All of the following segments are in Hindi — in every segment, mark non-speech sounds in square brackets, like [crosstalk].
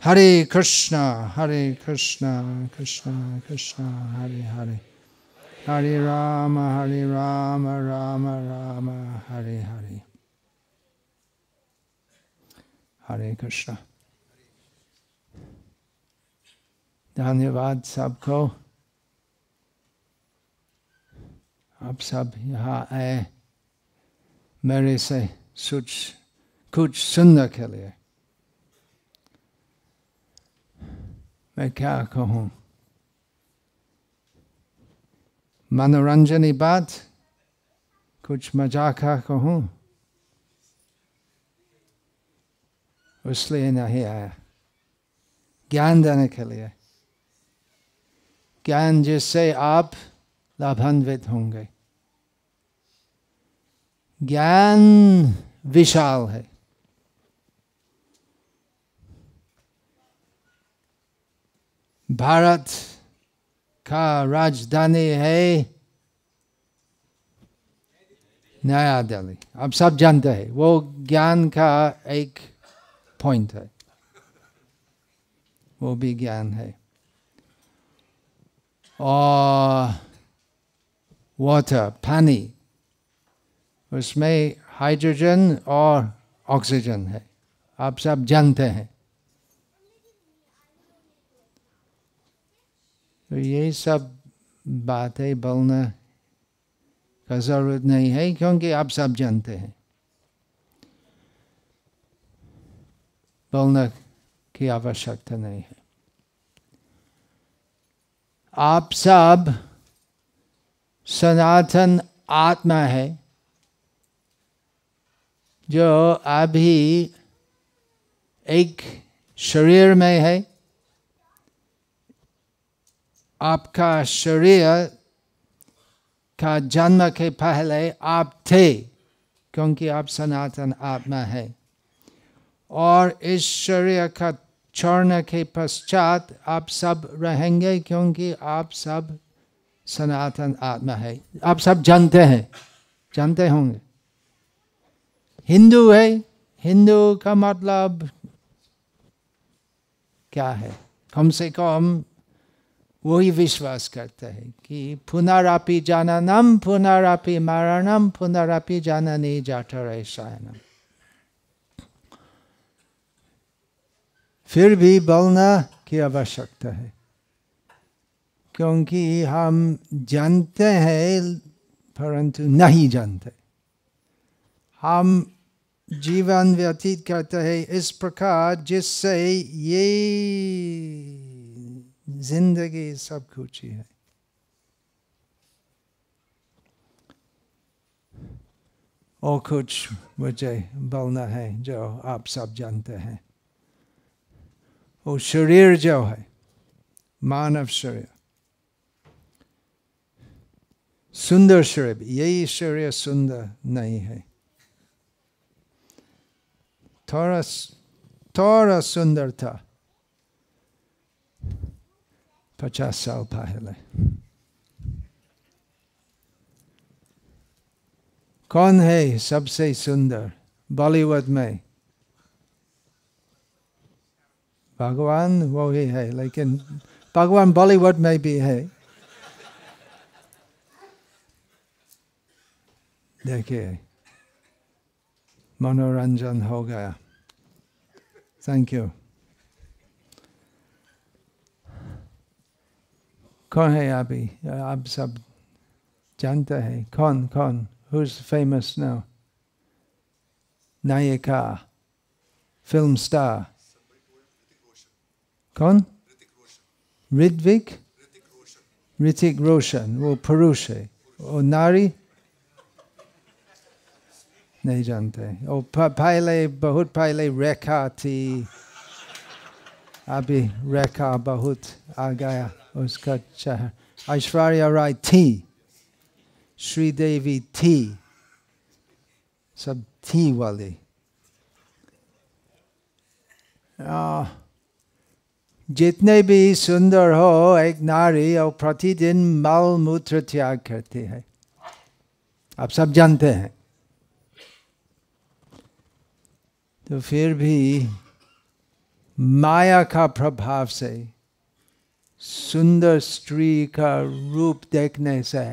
Hare Krishna, Hare Krishna, Krishna Krishna, Hare Hare. Hare Rama, Hare Rama, Rama Rama, Hare Hare. Hare Krishna. धन्यवाद सबको आप सब यहाँ आए मेरे से कुछ कुछ सुनने के लिए मैं क्या कहूँ मनोरंजनी बात कुछ मजाक कहूँ उसलिए नहीं आया ज्ञान देने के लिए ज्ञान जिससे आप लाभान्वित होंगे ज्ञान विशाल है भारत का राजधानी है नया दिल्ली आप सब जानते हैं वो ज्ञान का एक पॉइंट है वो भी ज्ञान है और वाटर पानी उसमें हाइड्रोजन और ऑक्सीजन है आप सब जानते हैं तो यही सब बातें बोलना का ज़रूरत नहीं है क्योंकि आप सब जानते हैं बोलना की आवश्यकता नहीं है आप सब सनातन आत्मा है जो अभी एक शरीर में है आपका शरीर का जन्म के पहले आप थे क्योंकि आप सनातन आत्मा है और इस शरीर का छोड़ने के पश्चात आप सब रहेंगे क्योंकि आप सब सनातन आत्मा है आप सब जानते हैं जानते होंगे हिंदू है हिंदू का मतलब क्या है कम से कम वही विश्वास करता है कि पुनरापि नम पुनरापि मरणम पुनरापि नहीं जाठर ऐसायनम फिर भी बोलना की आवश्यकता है क्योंकि हम जानते हैं परंतु नहीं जानते हम जीवन व्यतीत करते हैं इस प्रकार जिससे ये जिंदगी सब कुछ ही है और कुछ मुझे बोलना है जो आप सब जानते हैं वो शरीर जो है मानव शरीर सुंदर शरीर यही शरीर सुंदर नहीं है थोड़ा थोड़ा सुंदर था पचास साल पहले कौन है सबसे सुंदर बॉलीवुड में भगवान वो ही है लेकिन भगवान बॉलीवुड में भी है देखिए मनोरंजन हो गया थैंक यू कौन है अभी आप सब जानते है कौन कौन हुज फेमस नाउ नायिका फिल्म स्टार कौन ऋत्विक ऋतिक रोशन वो पुरुष है वो नारी नहीं जानते वो पहले बहुत पहले रेखा थी अभी रेखा बहुत आ गया उसका अच्छा ऐश्वर्या राय थी श्रीदेवी थी सब थी वाले आ, जितने भी सुंदर हो एक नारी और प्रतिदिन मल मूत्र त्याग करती है आप सब जानते हैं तो फिर भी माया का प्रभाव से सुंदर स्त्री का रूप देखने से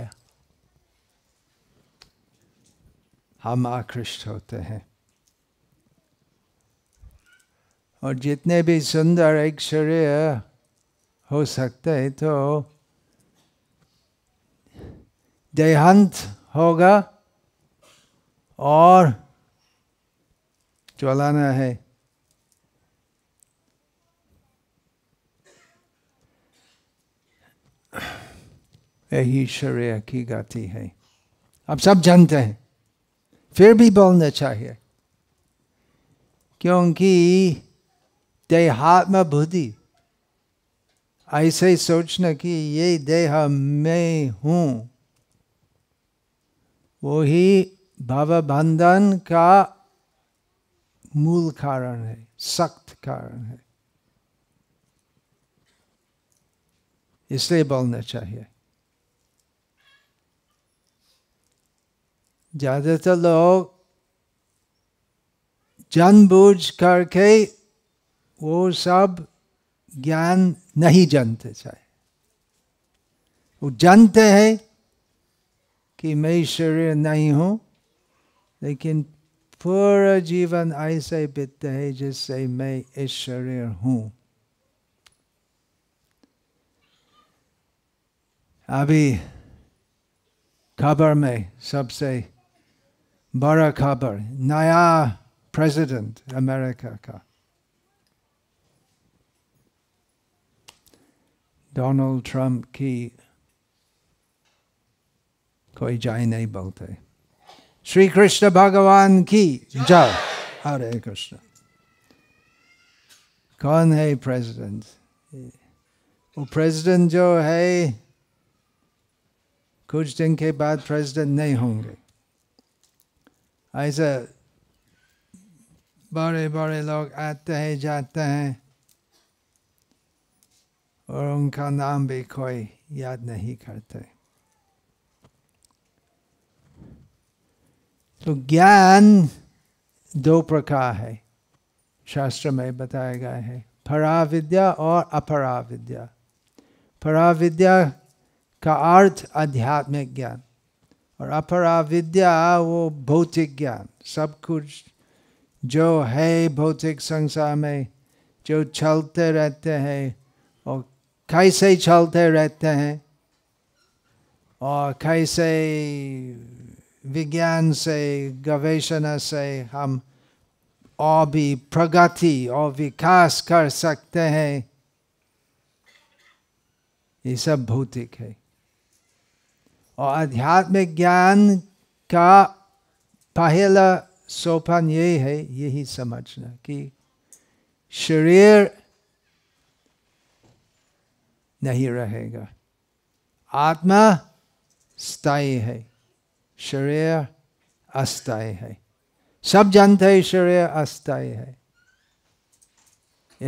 हम आकृष्ट होते हैं और जितने भी सुंदर एक शरीर हो सकते हैं तो देहांत होगा और चलाना है यही शरीर की गति है आप सब जानते हैं फिर भी बोलना चाहिए क्योंकि देहात्म बुद्धि ऐसे सोचना कि ये देह मैं हूँ वही बंधन का मूल कारण है सख्त कारण है इसलिए बोलना चाहिए ज़्यादातर लोग जानबूझ करके वो सब ज्ञान नहीं जानते चाहे वो जानते हैं कि मैं शरीर नहीं हूँ लेकिन पूरा जीवन ऐसे बीतते है जिससे मैं इस शरीर हूँ अभी खबर में सबसे बड़ा खबर नया प्रेसिडेंट अमेरिका का डोनाल्ड ट्रंप की कोई जय नहीं बोलते श्री कृष्ण भगवान की जय हरे कृष्ण कौन है प्रेसिडेंट वो प्रेसिडेंट जो है कुछ दिन के बाद प्रेसिडेंट नहीं होंगे ऐसे बड़े बड़े लोग आते हैं जाते हैं और उनका नाम भी कोई याद नहीं करते तो ज्ञान दो प्रकार है शास्त्र में बताया गया है पराविद्या विद्या और अपरा पराविद्या विद्या का अर्थ आध्यात्मिक ज्ञान और अपरा विद्या वो भौतिक ज्ञान सब कुछ जो है भौतिक संसार में जो चलते रहते हैं और कैसे चलते रहते हैं और कैसे विज्ञान से गवेषणा से हम और भी प्रगति और विकास कर सकते हैं ये सब भौतिक है और आध्यात्मिक ज्ञान का पहला सोपान ये है यही समझना कि शरीर नहीं रहेगा आत्मा स्थायी है शरीर अस्थायी है सब जानते हैं शरीर अस्थायी है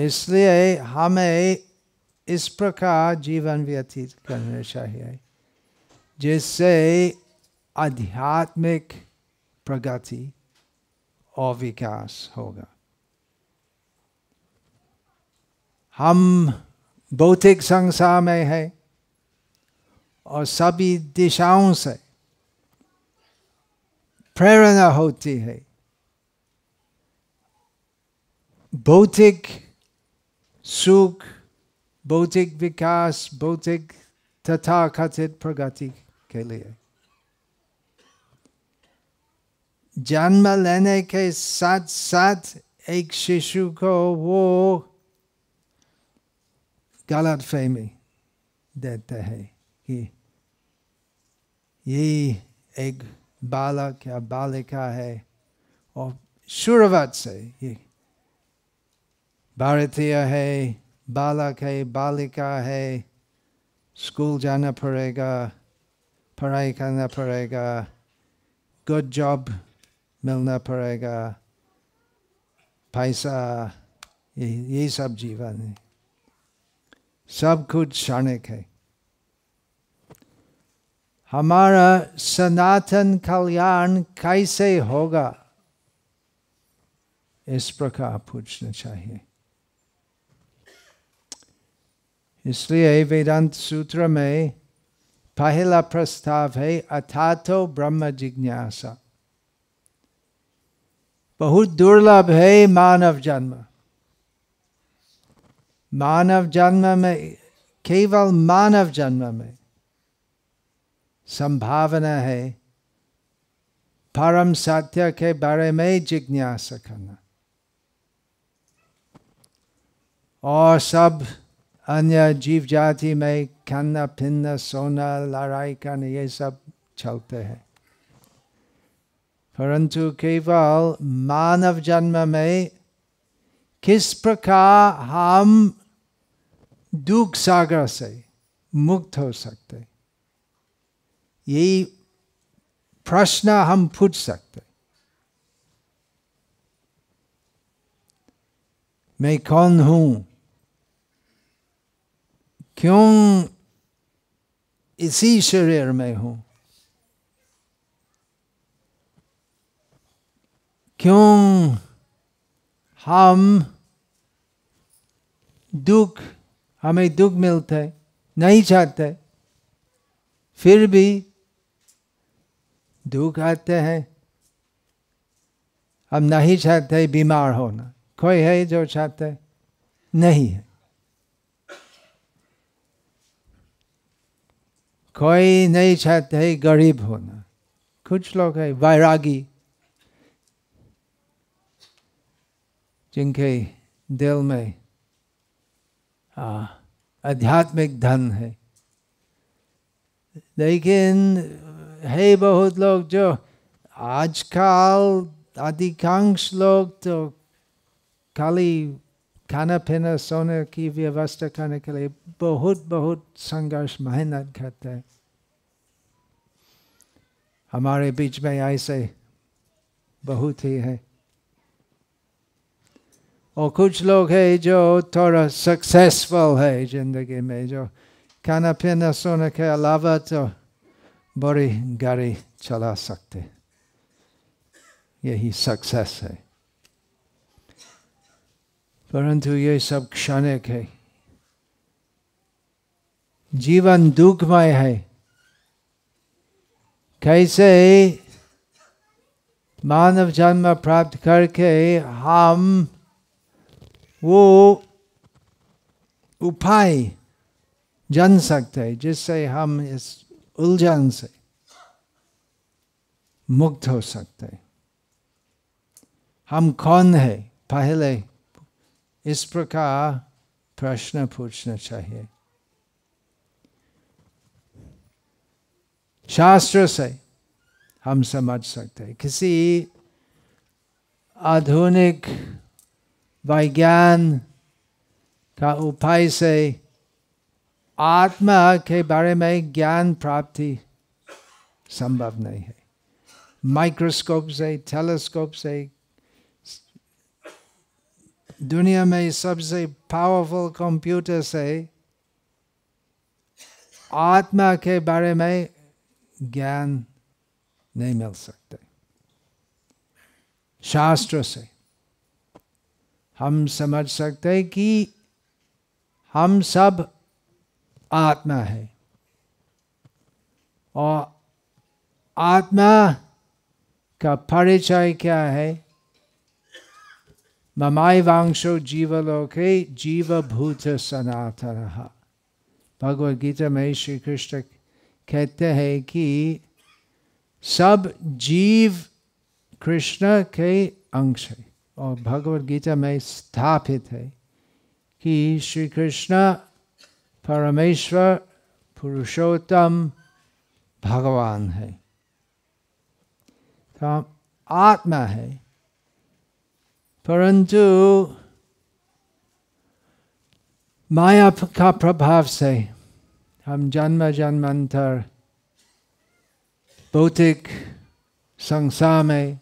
इसलिए हमें इस प्रकार जीवन व्यतीत करना चाहिए जिससे आध्यात्मिक प्रगति और विकास होगा हम भौतिक संसार में है और सभी दिशाओं से प्रेरणा होती है भौतिक सुख भौतिक विकास भौतिक तथा कथित प्रगति के लिए जन्म लेने के साथ साथ एक शिशु को वो गलत फहमी देते हैं कि ये एक बालक या बालिका है और शुरुआत से ये भारतीय है बालक है बालिका है स्कूल जाना पड़ेगा Parega na Parega. Good job, Milna Parega. Paisa. ये ये सब जीवन है सब कुछ क्षणिक है हमारा सनातन कल्याण कैसे होगा इस प्रकार पूछना चाहिए इसलिए वेदांत सूत्र में पहला प्रस्ताव है अथातो ब्रह्म जिज्ञासा बहुत दुर्लभ है मानव जन्म मानव जन्म में केवल मानव जन्म में संभावना है परम सत्य के बारे में जिज्ञासा करना और सब अन्य जीव जाति में खाना पीना सोना लड़ाई करना ये सब चलते हैं परंतु केवल मानव जन्म में किस प्रकार हम दुख सागर से मुक्त हो सकते यही प्रश्न हम पूछ सकते मैं कौन हूँ क्यों इसी शरीर में हूं क्यों हम दुख हमें दुख मिलता है नहीं चाहते फिर भी दुख आते हैं हम नहीं चाहते बीमार होना कोई है जो चाहते नहीं है कोई नहीं चाहते है गरीब होना कुछ लोग है वैरागी जिनके दिल में आध्यात्मिक धन है लेकिन है बहुत लोग जो आजकल अधिकांश लोग तो खाली खाना पीना सोने की व्यवस्था करने के लिए बहुत बहुत संघर्ष मेहनत करते हैं हमारे बीच में ऐसे बहुत ही है और कुछ लोग है जो थोड़ा सक्सेसफुल है जिंदगी में जो खाना पीना सोने के अलावा तो बड़ी गाड़ी चला सकते यही सक्सेस है परंतु ये सब क्षणिक है जीवन दुखमय है कैसे मानव जन्म प्राप्त करके हम वो उपाय जन सकते हैं जिससे हम इस उलझन से मुक्त हो सकते हैं हम कौन है पहले इस प्रकार प्रश्न पूछना चाहिए शास्त्र से हम समझ सकते हैं किसी आधुनिक विज्ञान का उपाय से आत्मा के बारे में ज्ञान प्राप्ति संभव नहीं है माइक्रोस्कोप से टेलीस्कोप से दुनिया में सबसे पावरफुल कंप्यूटर से आत्मा के बारे में ज्ञान नहीं मिल सकते शास्त्र से हम समझ सकते हैं कि हम सब आत्मा है और आत्मा का परिचय क्या है Mamai vangsho jiva loke jiva bhuta sanataraha. Bhagavad Gita में श्री कृष्ण कहते हैं कि सब जीव कृष्ण के अंश है और भगवद गीता में स्थापित है कि श्री कृष्ण परमेश्वर पुरुषोत्तम भगवान है तो आत्मा है परंतु माया का प्रभाव से हम जन्म जन्मांतर भौतिक संसार में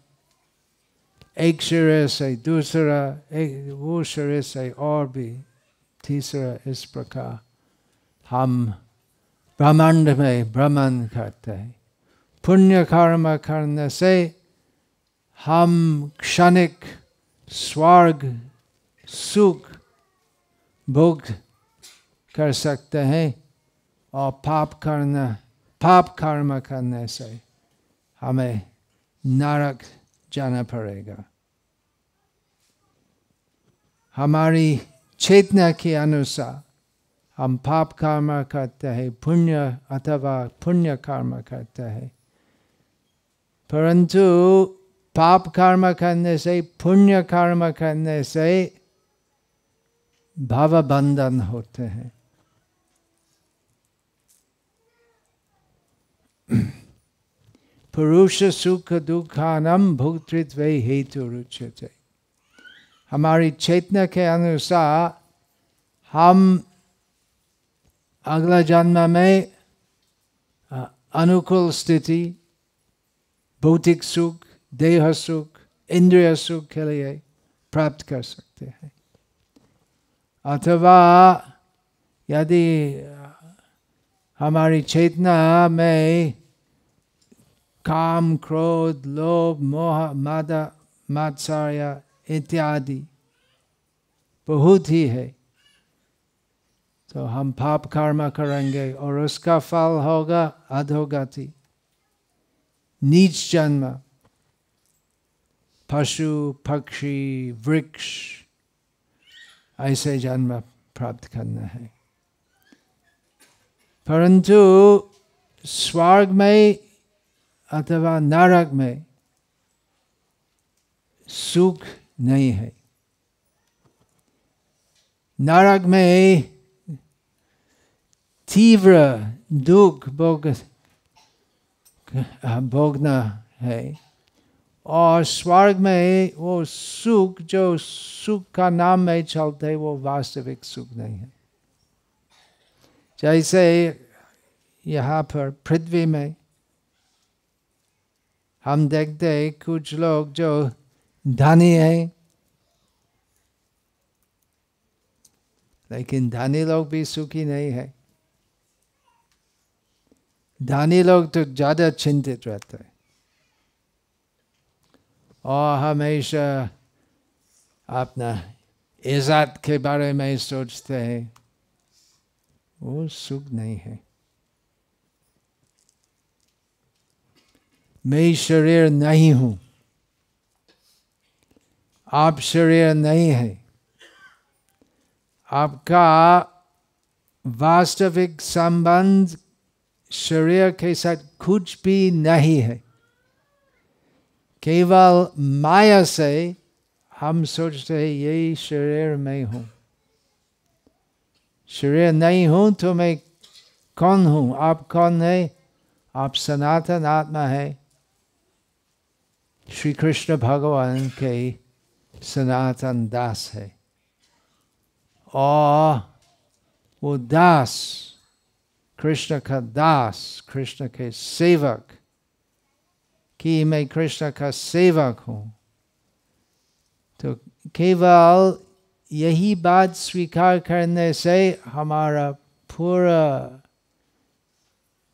एक शरीर से दूसरा एक वो शरीर से और भी तीसरा इस प्रकार हम ब्रह्मांड में भ्रमण करते हैं पुण्य कर्म करने से हम क्षणिक स्वर्ग सुख भोग कर सकते हैं और पाप करना पाप कर्म करने से हमें नरक जाना पड़ेगा हमारी चेतना के अनुसार हम पाप कर्म करते हैं पुण्य अथवा पुण्य कर्म करते हैं परंतु पाप कर्म करने से पुण्य कर्म करने से भाव बंधन होते हैं [clears throat] पुरुष सुख दुखानम भुक्तृत्व हेतु रुचते हमारी चेतना के अनुसार हम अगला जन्म में अनुकूल स्थिति भौतिक सुख देह सुख इंद्रिय सुख के लिए प्राप्त कर सकते हैं अथवा यदि हमारी चेतना में काम क्रोध लोभ मोह मादा मात्सर्य इत्यादि बहुत ही है तो हम पाप कर्म करेंगे और उसका फल होगा अधोगति नीच जन्मा पशु पक्षी वृक्ष ऐसे जन्म प्राप्त करना है परंतु स्वर्ग में अथवा नरक में सुख नहीं है नरक में तीव्र दुख भोग भोगना है और स्वर्ग में वो सुख जो सुख का नाम में चलते वो वास्तविक सुख नहीं है जैसे यहाँ पर पृथ्वी में हम देखते हैं कुछ लोग जो धनी हैं लेकिन धनी लोग भी सुखी नहीं है धनी लोग तो ज़्यादा चिंतित रहते हैं और हमेशा अपना इज़्ज़त के बारे में सोचते हैं वो सुख नहीं है मैं शरीर नहीं हूँ आप शरीर नहीं है आपका वास्तविक संबंध शरीर के साथ कुछ भी नहीं है केवल माया से हम सोचते हैं यही शरीर में हूँ शरीर नहीं हूँ तो मैं कौन हूँ आप कौन है आप सनातन आत्मा है श्री कृष्ण भगवान के सनातन दास है और वो दास कृष्ण का दास कृष्ण के सेवक कि मैं कृष्ण का सेवक हूँ तो केवल यही बात स्वीकार करने से हमारा पूरा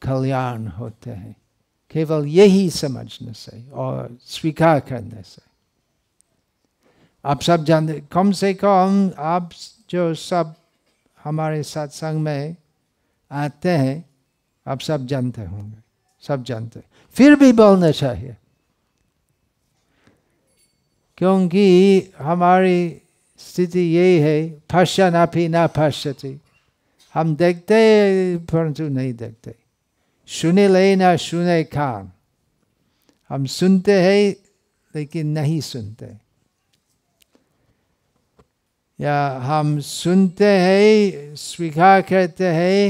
कल्याण होते हैं केवल यही समझने से और स्वीकार करने से आप सब जानते कम से कम आप जो सब हमारे सत्संग में आते हैं आप सब जानते होंगे सब जानते हैं फिर भी बोलना चाहिए क्योंकि हमारी स्थिति यही है ना फी ना पश्यति हम देखते परंतु नहीं देखते सुने ले ना सुने खान हम सुनते हैं लेकिन नहीं सुनते या हम सुनते हैं स्वीकार करते हैं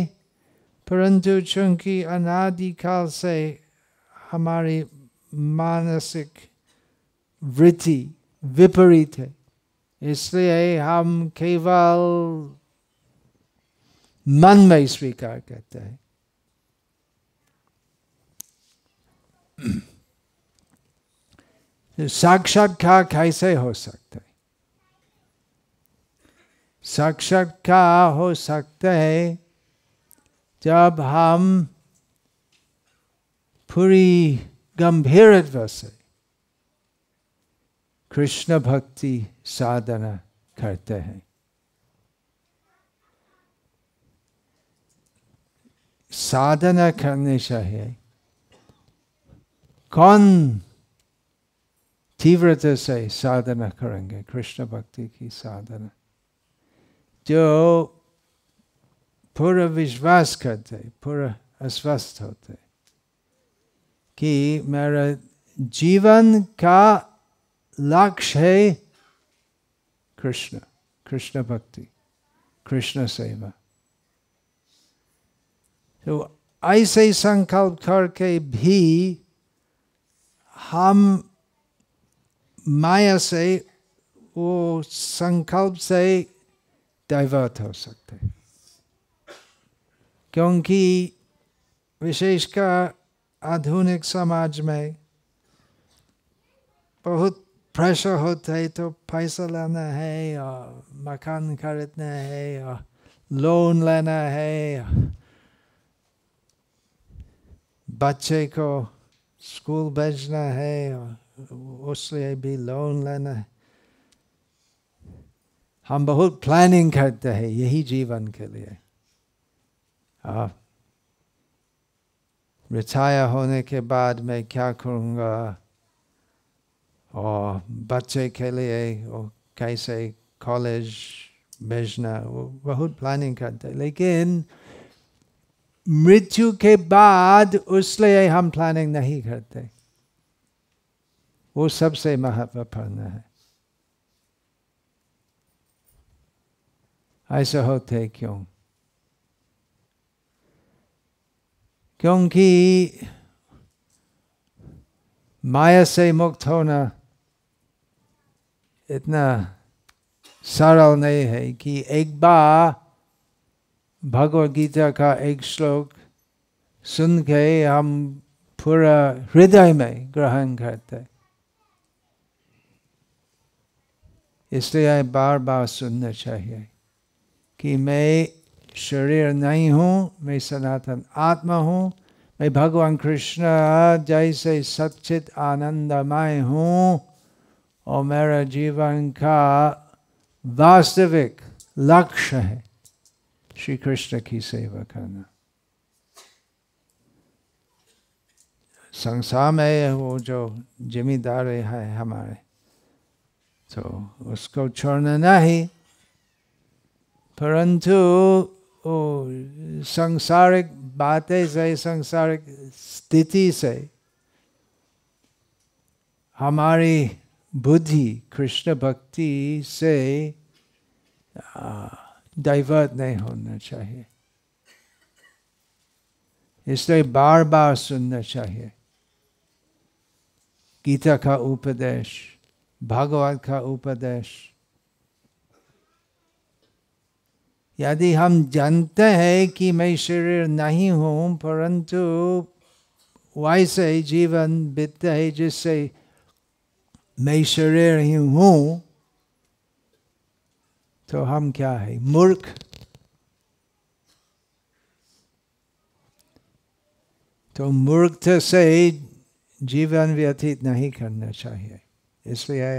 परंतु चूंकि अनादिकाल से हमारी मानसिक वृत्ति विपरीत है इसलिए हम केवल मन में स्वीकार करते हैं [clears throat] साक्षात्कार कैसे हो सकता है साक्षात्कार हो सकता है जब हम पूरी गंभीर से कृष्ण भक्ति साधना करते हैं साधना करनी चाहिए कौन तीव्रता से साधना करेंगे कृष्ण भक्ति की साधना जो पूरा विश्वास करते पूरा अस्वस्थ होते कि मेरा जीवन का लक्ष्य है कृष्ण कृष्ण भक्ति कृष्ण सेवा तो ऐसे संकल्प करके भी हम माया से वो संकल्प से डाइवर्ट हो सकते क्योंकि विशेषकर आधुनिक समाज में बहुत प्रेशर होता है तो पैसा लेना है और मकान खरीदना है और लोन लेना है बच्चे को स्कूल भेजना है और उससे भी लोन लेना है हम बहुत प्लानिंग करते हैं यही जीवन के लिए हाँ रिटायर होने के बाद मैं क्या करूँगा और बच्चे के लिए और कैसे कॉलेज भेजना वो बहुत प्लानिंग करते लेकिन मृत्यु के बाद उसलिए हम प्लानिंग नहीं करते वो सबसे महत्वपूर्ण है ऐसा होते क्यों क्योंकि माया से मुक्त होना इतना सरल नहीं है कि एक बार भगवत गीता का एक श्लोक सुन के हम पूरा हृदय में ग्रहण करते इसलिए बार बार सुनना चाहिए कि मैं शरीर नहीं हूँ मैं सनातन आत्मा हूँ मैं भगवान कृष्ण जैसे सचित आनंदमय हूँ और मेरा जीवन का वास्तविक लक्ष्य है श्री कृष्ण की सेवा करना संसार में वो जो जिम्मेदार है हमारे तो उसको छोड़ना नहीं परंतु ओ संसारिक बातें से संसारिक स्थिति से हमारी बुद्धि कृष्ण भक्ति से डाइवर्ट नहीं होना चाहिए इसलिए बार बार सुनना चाहिए गीता का उपदेश भगवान का उपदेश यदि हम जानते हैं कि मैं शरीर नहीं हूँ परंतु वैसे ही जीवन बीतते है जिससे मैं शरीर ही हूँ तो हम क्या है मूर्ख तो मूर्ख से जीवन व्यतीत नहीं करना चाहिए इसलिए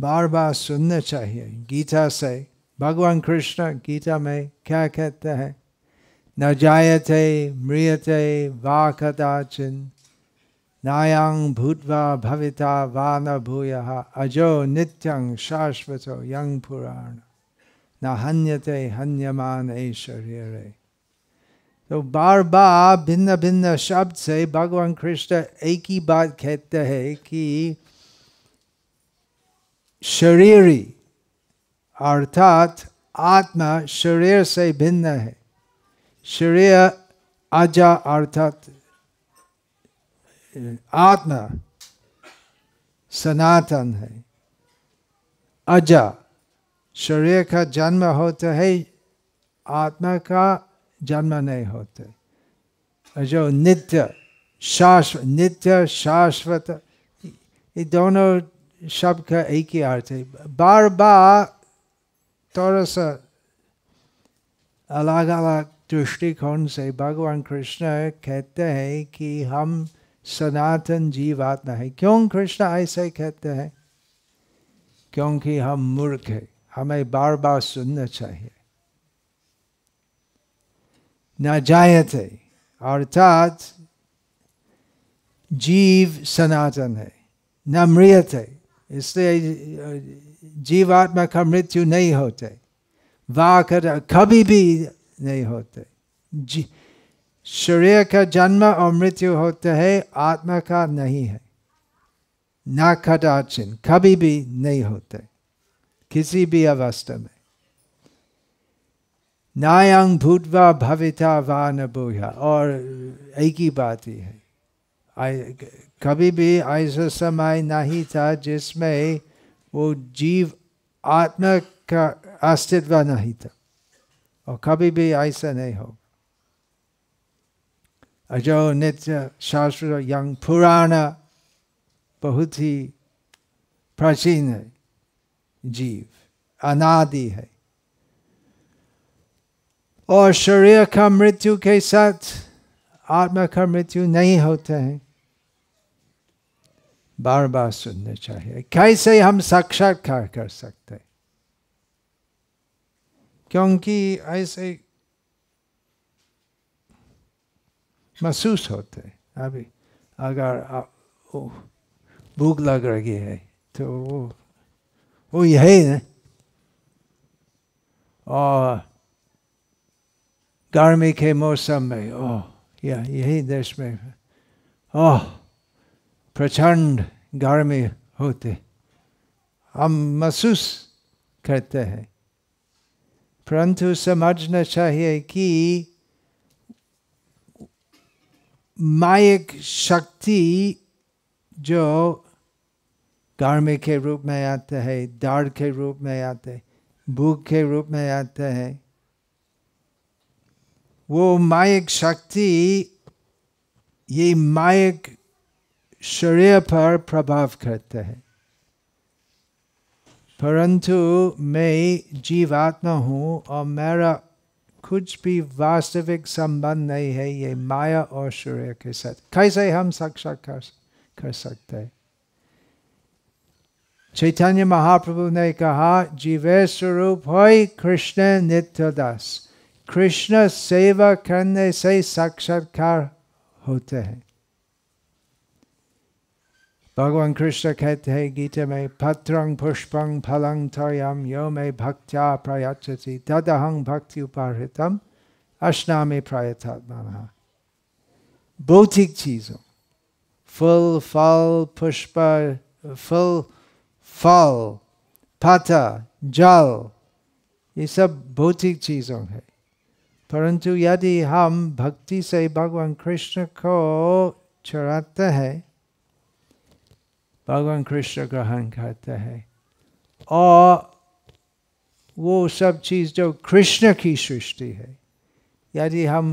बार बार सुनना चाहिए गीता से भगवान कृष्ण गीता में क्या कहते हैं न जायते मृयते वा कदाचिन नायांग भूतवा भविता वा न भूय अजो नित्यं शाश्वत यंग पुराण न हन्यते हन्यमान ए शरीर तो बार बार भिन्न भिन्न शब्द से भगवान कृष्ण एक ही बात कहते हैं कि शरीरी अर्थात आत्मा शरीर से भिन्न है शरीर अजा अर्थात आत्मा सनातन है अजा शरीर का जन्म होता है आत्मा का जन्म नहीं होता जो नित्य शाश्वत नित्य शाश्वत ये दोनों शब्द का एक ही अर्थ है बार बार थोड़ा सा अलग अलग दृष्टिकोण से भगवान कृष्ण कहते हैं कि हम सनातन जीवात्मा है क्यों कृष्ण ऐसे कहते हैं क्योंकि हम मूर्ख है हमें बार बार सुनना चाहिए न जायते अर्थात जीव सनातन है न है इसलिए जीवात्मा का मृत्यु नहीं होते वाक कभी भी नहीं होते शरीर का जन्म और मृत्यु होता है आत्मा का नहीं है ना कदाचिन कभी भी नहीं होते किसी भी अवस्था में नायंग भूतवा भविता वा न बूढ़ा और एक ही बात ही है कभी भी ऐसा समय नहीं था जिसमें वो जीव आत्मा का अस्तित्व नहीं था और कभी भी ऐसा नहीं होगा अजो नित्य शास्त्र यंग पुराना बहुत ही प्राचीन है जीव अनादि है और शरीर का मृत्यु के साथ आत्मा का मृत्यु नहीं होते हैं बार बार सुनने चाहिए कैसे हम साक्षात्कार कर सकते क्योंकि ऐसे महसूस होते अभी अगर आप भूख लग रही है तो वो वो यही है और गर्मी के मौसम में ओह यह यही देश में ओह प्रचंड गर्मी होते हम महसूस करते हैं परंतु समझना चाहिए कि मायक शक्ति जो गर्मी के रूप में आते हैं दर्द के रूप में आते हैं भूख के रूप में आते हैं वो मायक शक्ति ये मायक शरीर पर प्रभाव करते हैं परंतु मैं जीवात्मा हूँ और मेरा कुछ भी वास्तविक संबंध नहीं है ये माया और सूर्य के साथ कैसे हम साक्षात्कार कर सकते हैं चैतन्य महाप्रभु ने कहा जीवे स्वरूप हो कृष्ण नित्य दास कृष्ण सेवा करने से साक्षात्कार होते हैं भगवान कृष्ण कहते हैं गीता में पत्रंग पुष्पंग फलंग तयम यो मे भक्त्या प्रयाचसी तदहंग भक्ति उपाहृतम अश्नामे प्रयतात्मा भौतिक चीजों फल फल पुष्प फल फल पाता जल ये सब भौतिक चीजों है परंतु यदि हम भक्ति से भगवान कृष्ण को चढ़ाते हैं भगवान कृष्ण ग्रहण करते हैं और वो सब चीज़ जो कृष्ण की सृष्टि है यदि हम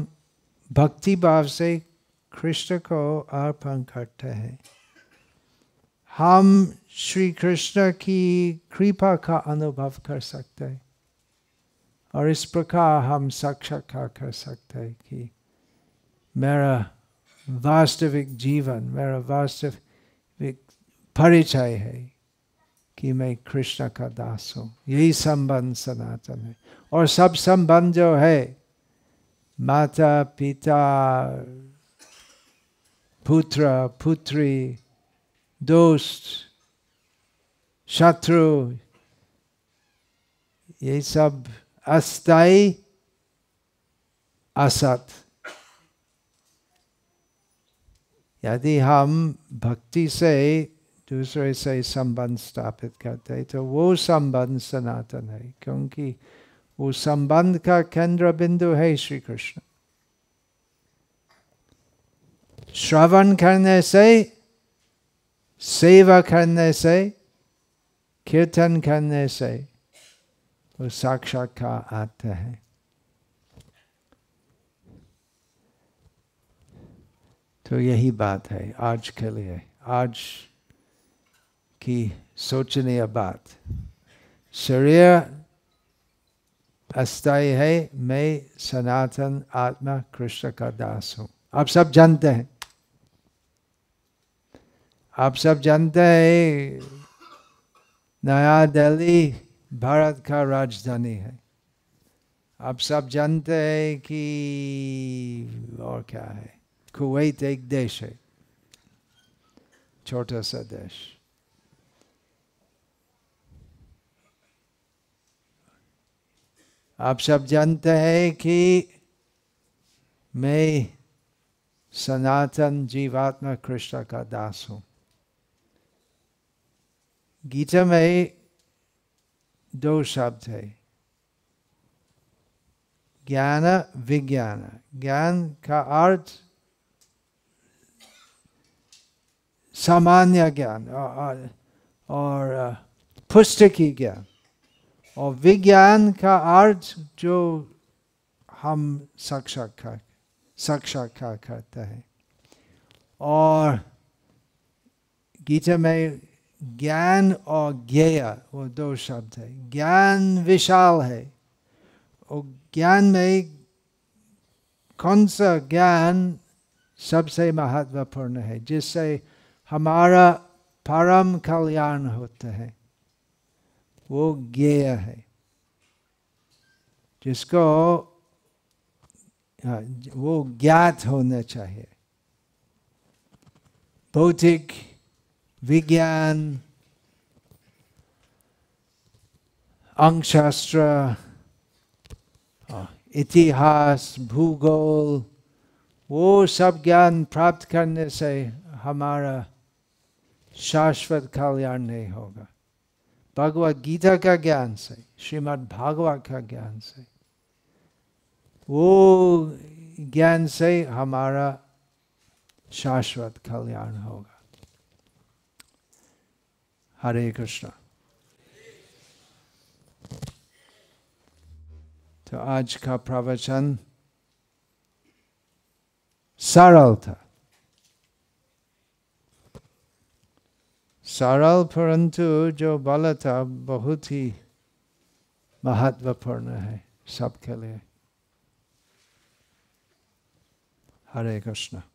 भक्ति भाव से कृष्ण को अर्पण करते हैं हम श्री कृष्ण की कृपा का अनुभव कर सकते हैं और इस प्रकार हम साक्षात्कार कर सकते हैं कि मेरा वास्तविक जीवन मेरा वास्तविक परिचय है कि मैं कृष्ण का दास हूँ यही संबंध सनातन है और सब संबंध जो है माता पिता पुत्र पुत्री दोस्त शत्रु ये सब अस्थाई असत यदि हम भक्ति से दूसरे से संबंध स्थापित करते हैं तो वो संबंध सनातन है क्योंकि वो संबंध का केंद्र बिंदु है श्री कृष्ण श्रवण करने से सेवा करने से कीर्तन करने से वो साक्षात्कार आते हैं तो यही बात है आज के लिए आज की सोचनीय बात शरीर अस्थायी है मैं सनातन आत्मा कृष्ण का दास हूँ आप सब जानते हैं आप सब जानते हैं नया दिल्ली भारत का राजधानी है आप सब जानते हैं कि और क्या है कुवैत एक देश है छोटा सा देश आप सब जानते हैं कि मैं सनातन जीवात्मा कृष्ण का दास हूँ गीता में दो शब्द है ज्ञान विज्ञान ज्ञान का अर्थ सामान्य ज्ञान और, पुस्तकी ज्ञान और विज्ञान का अर्थ जो हम साक्षात्कार साक्षात्कार करता है और गीता में ज्ञान और ज्ञेय वो दो शब्द है ज्ञान विशाल है और ज्ञान में कौन सा ज्ञान सबसे महत्वपूर्ण है जिससे हमारा परम कल्याण होता है वो ज्ञेय है जिसको हाँ, वो ज्ञात होना चाहिए भौतिक विज्ञान अंकशास्त्र हाँ, इतिहास भूगोल वो सब ज्ञान प्राप्त करने से हमारा शाश्वत कल्याण नहीं होगा भगवत गीता का ज्ञान से श्रीमद् भागवत का ज्ञान से वो ज्ञान से हमारा शाश्वत कल्याण होगा हरे कृष्ण तो आज का प्रवचन सरल था सरल परंतु जो बल था बहुत ही महत्वपूर्ण है सबके लिए हरे कृष्ण